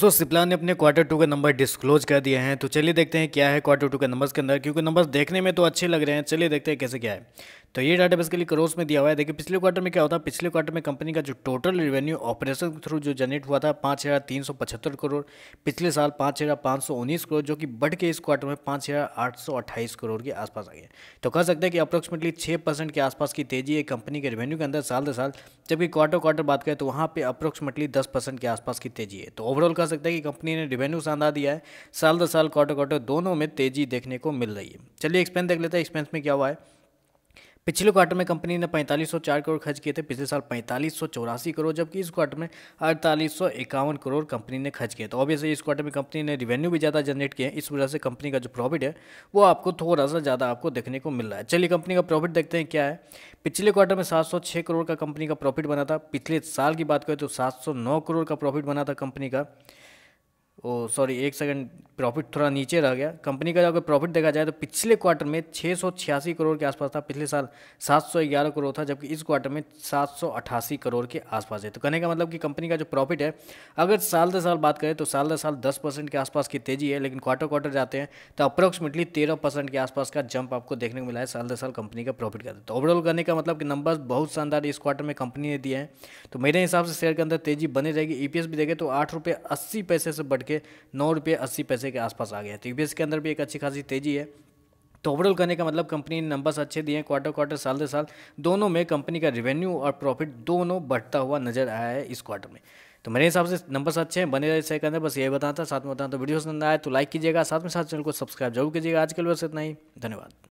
दोस्तों सिप्ला ने अपने क्वार्टर टू के नंबर डिस्क्लोज कर दिए हैं तो चलिए देखते हैं क्या है क्वार्टर टू के नंबर्स के अंदर क्योंकि नंबर्स देखने में तो अच्छे लग रहे हैं चलिए देखते हैं कैसे क्या है तो ये डाटा बेसिकली क्रोस में दिया हुआ है देखिए पिछले क्वार्टर में क्या होता है पिछले क्वार्टर में कंपनी का जो टोटल रेवेन्यू ऑपरेशन के थ्रू जो जनरेट हुआ था पाँच हज़ार तीन सौ पचहत्तर करोड़ पिछले साल पाँच हज़ार पाँच सौ उन्नीस करोड़ जो कि बढ़ के इस क्वार्टर में पाँच हज़ार आठ सौ अट्ठाईस करोड़ के आसपास आ गया तो कह सकते हैं कि अप्रोक्सीमेटली छः परसेंट के आसपास की तेजी है कंपनी के रेवेन्यू के अंदर साल दर साल जबकि क्वार्टर क्वार्टर बात करें तो वहाँ पर अप्रोक्सीमेटली दस परसेंट के आसपास की तेजी है तो ओवरऑल कह सकते हैं कि कंपनी ने रेवेन्यू शानदार दिया है साल दर साल क्वार्टर क्वार्टर दोनों में तेजी देखने को मिल रही है चलिए एक्सपेंस देख लेते हैं एक्सपेंस में क्या हुआ है पिछले क्वार्टर में कंपनी ने पैंतालीस करोड़ खर्च किए थे पिछले साल पैंतालीस करोड़ जबकि इस क्वार्टर में अड़तालीस करोड़ कंपनी ने खर्च किए तो ऑब्वियसली इस क्वार्टर में कंपनी ने रिवेन्यू भी ज़्यादा जनरेट किया इस वजह से कंपनी का जो प्रॉफिट है वो आपको थोड़ा सा ज़्यादा आपको देखने को मिल रहा है चलिए कंपनी का प्रॉफिट देखते हैं क्या है पिछले क्वार्टर में 706 करोड़ का कंपनी का प्रॉफिट बना था पिछले साल की बात करें तो नौ करोड़ का प्रॉफिट बना था कंपनी का ओ सॉरी एक सेकंड प्रॉफिट थोड़ा नीचे रह गया कंपनी का अगर प्रॉफिट देखा जाए तो पिछले क्वार्टर में छः करोड़ के आसपास था पिछले साल 711 करोड़ था जबकि इस क्वार्टर में 788 करोड़ के आसपास है तो कहने का मतलब कि कंपनी का जो प्रॉफिट है अगर साल दर साल बात करें तो साल दर साल दस परसेंट के आसपास की तेज़ी है लेकिन क्वार्टर क्वार्टर जाते हैं तो अप्रोक्सीमेटली तेरह परसेंट के आसपास का जंप आपको देखने को मिला है साल दर साल कंपनी का प्रॉफिट का तो ओवरऑल कहने का मतलब कि नंबर्स बहुत शानदार इस क्वार्टर में कंपनी ने दिए हैं तो मेरे हिसाब से शेयर के अंदर तेज़ी बनी रहेगी ई e भी देखें तो आठ रुपये अस्सी पैसे से बढ़ करके नौ रुपये अस्सी पैसे के आसपास आ गया तो यूपीएस के अंदर भी एक अच्छी खासी तेज़ी है तो ओवरऑल करने का मतलब कंपनी ने नंबर्स अच्छे दिए हैं क्वार्टर क्वार्टर साल दर साल दोनों में कंपनी का रेवेन्यू और प्रॉफिट दोनों बढ़ता हुआ नजर आया है इस क्वार्टर में तो मेरे हिसाब से नंबर्स अच्छे हैं बने रहे इससे कहना बस यही बताता साथ में बताता तो वीडियो पसंद आया तो लाइक कीजिएगा साथ में साथ चैनल को सब्सक्राइब जरूर कीजिएगा आज के लिए बस इतना ही धन्यवाद